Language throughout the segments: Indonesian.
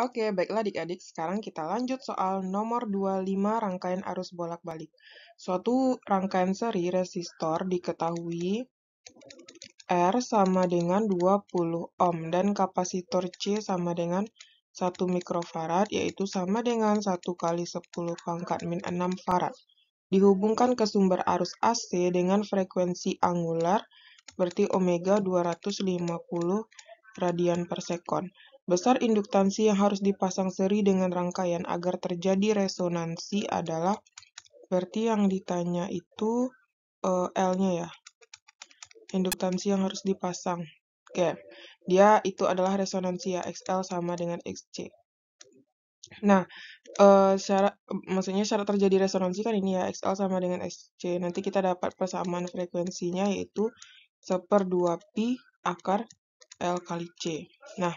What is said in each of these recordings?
Oke, baiklah adik-adik, sekarang kita lanjut soal nomor 25 rangkaian arus bolak-balik. Suatu rangkaian seri resistor diketahui R sama dengan 20 ohm dan kapasitor C sama dengan 1 mikrofarad, yaitu sama dengan 1 kali 10 pangkat min 6 farad. Dihubungkan ke sumber arus AC dengan frekuensi angular, berarti omega 250 radian per sekon. Besar induktansi yang harus dipasang seri dengan rangkaian agar terjadi resonansi adalah berarti yang ditanya itu uh, L-nya ya. Induktansi yang harus dipasang. Oke, okay. dia itu adalah resonansi ya XL sama dengan XC. Nah, uh, eh, syarat maksudnya syarat terjadi resonansi kan ini ya XL sama dengan XC. Nanti kita dapat persamaan frekuensinya yaitu 1/2 pi akar L kali C. Nah,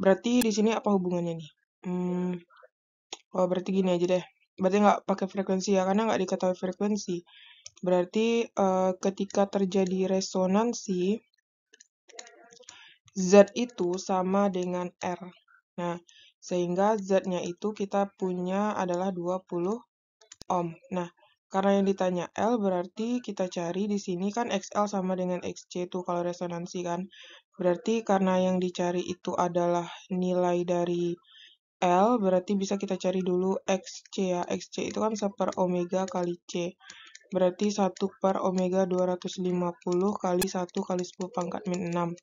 Berarti di sini apa hubungannya nih? Hmm, oh berarti gini aja deh. Berarti nggak pakai frekuensi ya, karena nggak diketahui frekuensi. Berarti uh, ketika terjadi resonansi, Z itu sama dengan R. Nah, sehingga Z-nya itu kita punya adalah 20 ohm. Nah, karena yang ditanya L berarti kita cari di sini kan XL sama dengan XC tuh kalau resonansi kan. Berarti karena yang dicari itu adalah nilai dari L, berarti bisa kita cari dulu XC ya. XC itu kan 1 per omega kali C. Berarti 1 per omega 250 kali 1 kali 10 pangkat min 6.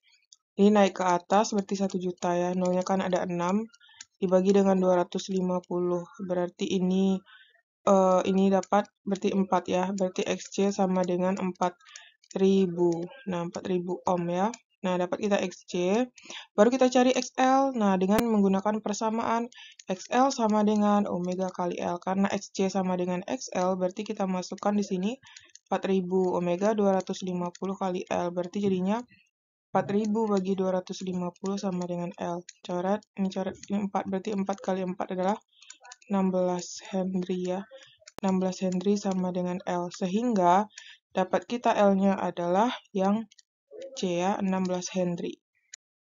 Ini naik ke atas, berarti 1 juta ya. Nolnya kan ada 6, dibagi dengan 250. Berarti ini uh, ini dapat, berarti 4 ya. Berarti XC sama dengan 4000. Nah, 4000 ohm ya. Nah, dapat kita XC. Baru kita cari XL. Nah, dengan menggunakan persamaan XL sama dengan omega kali L. Karena XC sama dengan XL, berarti kita masukkan di sini 4000 omega 250 kali L. Berarti jadinya 4000 bagi 250 sama dengan L. Coret, ini coret, ini 4, berarti 4 kali 4 adalah 16 Henry ya. 16 Henry sama dengan L. Sehingga dapat kita L-nya adalah yang CA 16 Henry